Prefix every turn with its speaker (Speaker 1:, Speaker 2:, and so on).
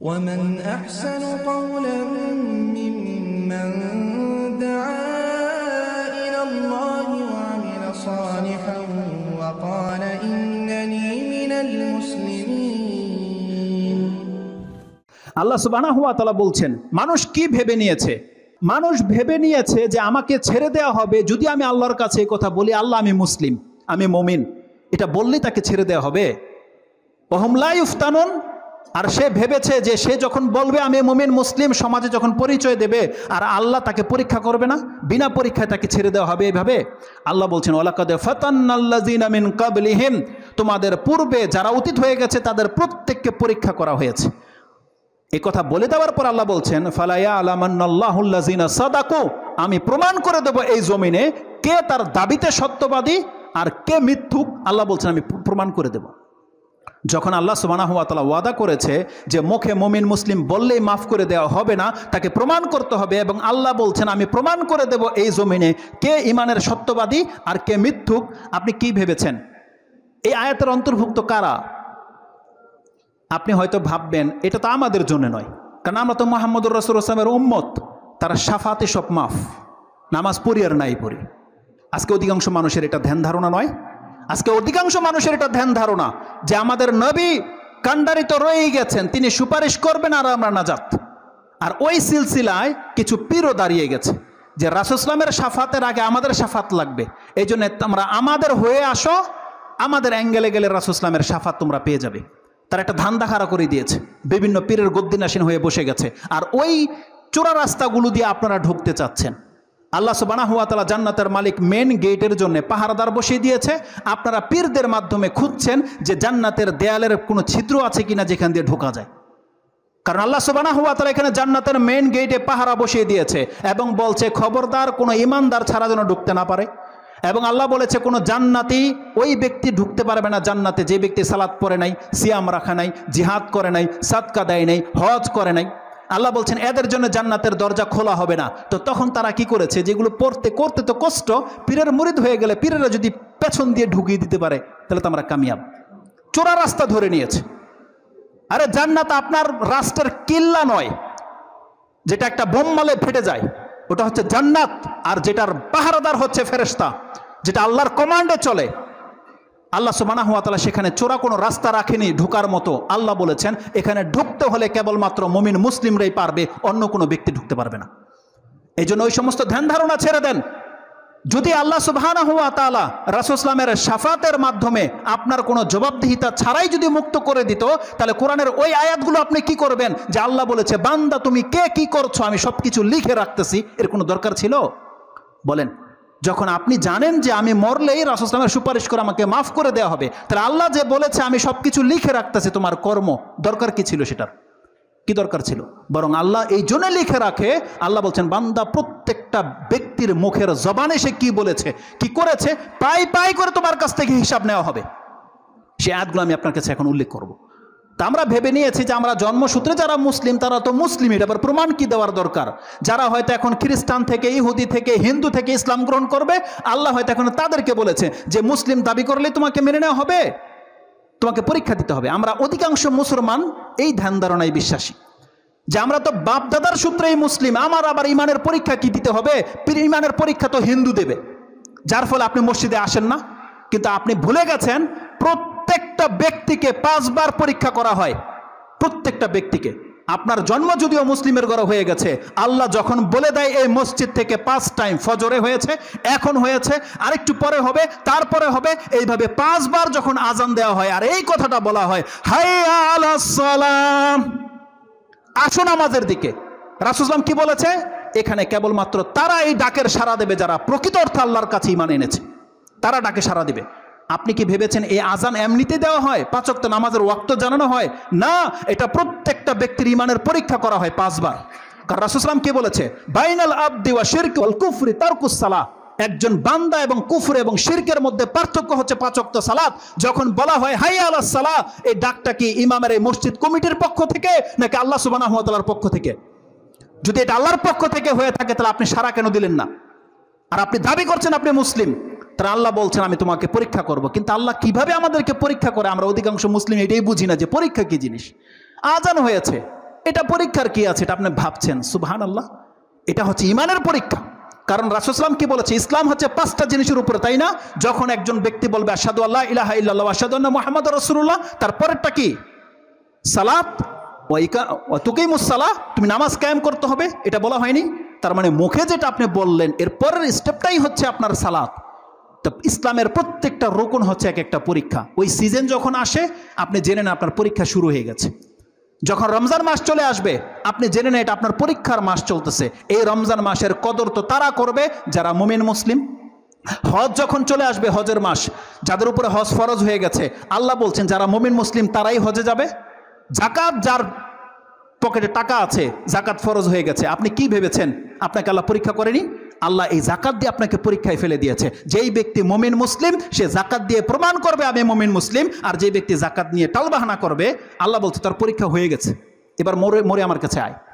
Speaker 1: ومن أحسن قولا ممن دعا إلى الله وعمل صالحا وقال إنني من المسلمين আল্লাহ সুবানা হুয়া তালা বলছেন মানুষ কি ভেবে নিয়েছে মানুষ ভেবে নিয়েছে যে আমাকে ছেড়ে দেওয়া হবে যদি আমি আল্লাহর কাছে এই কথা বলি আল্লাহ আমি মুসলিম আমি মমিন এটা বললে তাকে ছেড়ে দেওয়া হবে অহমলাই উফতানন আর সে ভেবেছে যে সে যখন বলবে আমি মোমিন মুসলিম সমাজে যখন পরিচয় দেবে আর আল্লাহ তাকে পরীক্ষা করবে না বিনা পরীক্ষায় তাকে ছেড়ে দেওয়া হবে এভাবে আল্লাহ বলছেন ওলাকাদে ফতান্নাল্লাজিনামিন কাবলিহিম তোমাদের পূর্বে যারা অতীত হয়ে গেছে তাদের প্রত্যেককে পরীক্ষা করা হয়েছে এ কথা বলে দেওয়ার পর আল্লাহ বলছেন ফালাইয়া আলামান্নাল্লাহুল্লাজিনা সাদাকু আমি প্রমাণ করে দেব এই জমিনে কে তার দাবিতে সত্যবাদী আর কে মিথ্যুক আল্লাহ বলছেন আমি প্রমাণ করে দেবো যখন আল্লাহ তালা ওয়াদা করেছে যে মুখে মুমিন মুসলিম বললেই মাফ করে দেওয়া হবে না তাকে প্রমাণ করতে হবে এবং আল্লাহ বলছেন আমি প্রমাণ করে দেব এই জমিনে কে ইমানের সত্যবাদী আর কে মিথ্যুক আপনি কি ভেবেছেন এই আয়াতের অন্তর্ভুক্ত কারা আপনি হয়তো ভাববেন এটা তো আমাদের জন্য নয় কারণ আমরা তো মোহাম্মদুর রসুল আসলামের উম্মত তারা সাফাতে সব মাফ নামাজ পড়ি আর নাই পড়ি আজকে অধিকাংশ মানুষের এটা ধ্যান ধারণা নয় আজকে অধিকাংশ মানুষের এটা ধ্যান ধারণা যে আমাদের নবী কান্ডারিত রয়েই গেছেন তিনি সুপারিশ করবেন আর আমরা নাজাত আর ওই সিলসিলায় কিছু পীরও দাঁড়িয়ে গেছে যে রাসুসলামের সাফাতের আগে আমাদের সাফাত লাগবে এই জন্য তোমরা আমাদের হয়ে আসো আমাদের অ্যাঙ্গেলে গেলে রাসুসলামের সাফাত তোমরা পেয়ে যাবে তার একটা ধান্দা দেখারা করে দিয়েছে বিভিন্ন পীরের গদ্দিনাসীন হয়ে বসে গেছে আর ওই চোরা রাস্তাগুলো দিয়ে আপনারা ঢুকতে চাচ্ছেন আল্লাহ সুবানা হুয়া তালা জান্নাতের মালিক মেন গেটের জন্য পাহারাদার বসিয়ে দিয়েছে আপনারা পীরদের মাধ্যমে খুঁজছেন যে জান্নাতের দেয়ালের কোনো ছিদ্র আছে কিনা যেখান দিয়ে ঢোকা যায় কারণ আল্লাহ সুবানা হুয়া এখানে জান্নাতের মেন গেটে পাহারা বসিয়ে দিয়েছে এবং বলছে খবরদার কোনো ইমানদার ছাড়া যেন ঢুকতে না পারে এবং আল্লাহ বলেছে কোনো জান্নাতি ওই ব্যক্তি ঢুকতে পারবে না জান্নাতে যে ব্যক্তি সালাত পরে নাই সিয়াম রাখা নাই জিহাদ করে নাই সাতকা দেয় নাই হজ করে নাই আল্লাহ বলছেন এদের জন্য জান্নাতের দরজা খোলা হবে না তো তখন তারা কি করেছে যেগুলো পড়তে করতে তো কষ্ট পীরের মুরিদ হয়ে গেলে পীরেরা যদি পেছন দিয়ে ঢুকিয়ে দিতে পারে তাহলে তো আমরা কামিয়াব চোরা রাস্তা ধরে নিয়েছে আরে জান্নাত আপনার রাষ্ট্রের কিল্লা নয় যেটা একটা বোম্মালে ফেটে যায় ওটা হচ্ছে জান্নাত আর যেটার পাহারাদার হচ্ছে ফেরেস্তা যেটা আল্লাহর কমান্ডে চলে আল্লাহ হাত তালা সেখানে চোরা কোনো রাস্তা রাখেনি ঢুকার মতো আল্লাহ বলেছেন এখানে ঢুকতে হলে কেবলমাত্র মমিন মুসলিমরাই পারবে অন্য কোনো ব্যক্তি ঢুকতে পারবে না এই জন্য ওই সমস্ত ধ্যান ধারণা ছেড়ে দেন যদি আল্লাহ সুবাহানা হুয়া তালা রাসুসলামের সাফাতের মাধ্যমে আপনার কোনো জবাবদিহিতা ছাড়াই যদি মুক্ত করে দিত তাহলে কোরআনের ওই আয়াতগুলো আপনি কি করবেন যে আল্লাহ বলেছে বান্দা তুমি কে কি করছো আমি সব কিছু লিখে রাখতেছি এর কোনো দরকার ছিল বলেন যখন আপনি জানেন যে আমি মরলেই রাসুসলামের সুপারিশ করে আমাকে মাফ করে দেওয়া হবে তাহলে আল্লাহ যে বলেছে আমি সব কিছু লিখে রাখতেছি তোমার কর্ম দরকার কি ছিল সেটার কি দরকার ছিল বরং আল্লাহ এই জন্য লিখে রাখে আল্লাহ বলছেন বান্দা প্রত্যেকটা ব্যক্তির মুখের জবানে সে কি বলেছে কি করেছে পাই পাই করে তোমার কাছ থেকে হিসাব নেওয়া হবে সে আয়াতগুলো আমি আপনার কাছে এখন উল্লেখ করবো তা আমরা ভেবে নিয়েছি যে আমরা জন্মসূত্রে যারা মুসলিম তারা তো মুসলিম এটা আবার প্রমাণ কি দেওয়ার দরকার যারা হয়তো এখন খ্রিস্টান থেকে ইহুদি থেকে হিন্দু থেকে ইসলাম গ্রহণ করবে আল্লাহ হয়তো এখন তাদেরকে বলেছে যে মুসলিম দাবি করলে তোমাকে মেনে নেওয়া হবে তোমাকে পরীক্ষা দিতে হবে আমরা অধিকাংশ মুসলমান এই ধ্যান ধারণায় বিশ্বাসী যে আমরা তো বাপদাদার সূত্রেই মুসলিম আমার আবার ইমানের পরীক্ষা কি দিতে হবে ইমানের পরীক্ষা তো হিন্দু দেবে যার ফলে আপনি মসজিদে আসেন না কিন্তু আপনি ভুলে গেছেন প্রত্যেকটা ব্যক্তিকে পাঁচবার পরীক্ষা করা হয় প্রত্যেকটা ব্যক্তিকে আপনার জন্ম যদিও মুসলিমের গড় হয়ে গেছে আল্লাহ যখন বলে দেয় এই মসজিদ থেকে পাঁচ টাইম ফজরে হয়েছে এখন হয়েছে আরেকটু পরে হবে তারপরে হবে এইভাবে পাঁচবার যখন আজান দেওয়া হয় আর এই কথাটা বলা হয় হাই আলাম আসো নামাজের দিকে রাসুসলাম কি বলেছে এখানে কেবলমাত্র তারা এই ডাকের সাড়া দেবে যারা প্রকৃত অর্থ আল্লাহর কাছে ইমান এনেছে তারা ডাকে সাড়া দেবে আপনি কি ভেবেছেন এই আজান এমনিতে দেওয়া হয় পাঁচক তো নামাজের ওয়াক্ত জানানো হয় না এটা প্রত্যেকটা ব্যক্তির ইমানের পরীক্ষা করা হয় পাঁচবার কারণ রাসুসলাম কে বলেছে বাইনাল আব দেওয়া শিরক ওয়াল কুফরি তারকুসালাহ একজন বান্দা এবং কুফর এবং শিরকের মধ্যে পার্থক্য হচ্ছে পাঁচক্ত সালাদ যখন বলা হয় হাই আল্লাহ সালাহ এই ডাকটা কি ইমামের এই মসজিদ কমিটির পক্ষ থেকে নাকি আল্লাহ সুবান আহমতালার পক্ষ থেকে যদি এটা আল্লাহর পক্ষ থেকে হয়ে থাকে তাহলে আপনি সারা কেন দিলেন না আর আপনি দাবি করছেন আপনি মুসলিম তারা আল্লাহ বলছেন আমি তোমাকে পরীক্ষা করব। কিন্তু আল্লাহ কিভাবে আমাদেরকে পরীক্ষা করে আমরা অধিকাংশ মুসলিম এটাই বুঝি না যে পরীক্ষা কি জিনিস আজান হয়েছে এটা পরীক্ষার কি আছে এটা আপনি ভাবছেন সুবহান আল্লাহ এটা হচ্ছে ইমানের পরীক্ষা কারণ রাসুসলাম কি বলেছে ইসলাম হচ্ছে পাঁচটা জিনিসের উপরে তাই না যখন একজন ব্যক্তি বলবে আসাদু আল্লাহ ইলাহা ইল্লাহ আসাদ মোহাম্মদ রসুল্লাহ তারপরেরটা কি সালাত তুকেই মুসালাহ তুমি নামাজ কায়েম করতে হবে এটা বলা হয়নি তার মানে মুখে যেটা আপনি বললেন এর পরের স্টেপটাই হচ্ছে আপনার সালাত একটা ইসলামের প্রত্যেকটা রোকন হচ্ছে এক একটা পরীক্ষা ওই সিজন যখন আসে আপনি জেনে না আপনার পরীক্ষা শুরু হয়ে গেছে যখন রমজান মাস চলে আসবে আপনি জেনে নেন এটা আপনার পরীক্ষার মাস চলতেছে এই রমজান মাসের কদর তো তারা করবে যারা মুমিন মুসলিম হজ যখন চলে আসবে হজের মাস যাদের উপরে হজ ফরজ হয়ে গেছে আল্লাহ বলছেন যারা মুমিন মুসলিম তারাই হজে যাবে জাকাত যার পকেটে টাকা আছে জাকাত ফরজ হয়ে গেছে আপনি কি ভেবেছেন আপনাকে আল্লাহ পরীক্ষা করেনি আল্লাহ এই জাকাত দিয়ে আপনাকে পরীক্ষায় ফেলে দিয়েছে যেই ব্যক্তি মমিন মুসলিম সে জাকাত দিয়ে প্রমাণ করবে আমি মমিন মুসলিম আর যে ব্যক্তি জাকাত নিয়ে টালবাহানা করবে আল্লাহ বলছে তার পরীক্ষা হয়ে গেছে এবার মরে মরে আমার কাছে আয়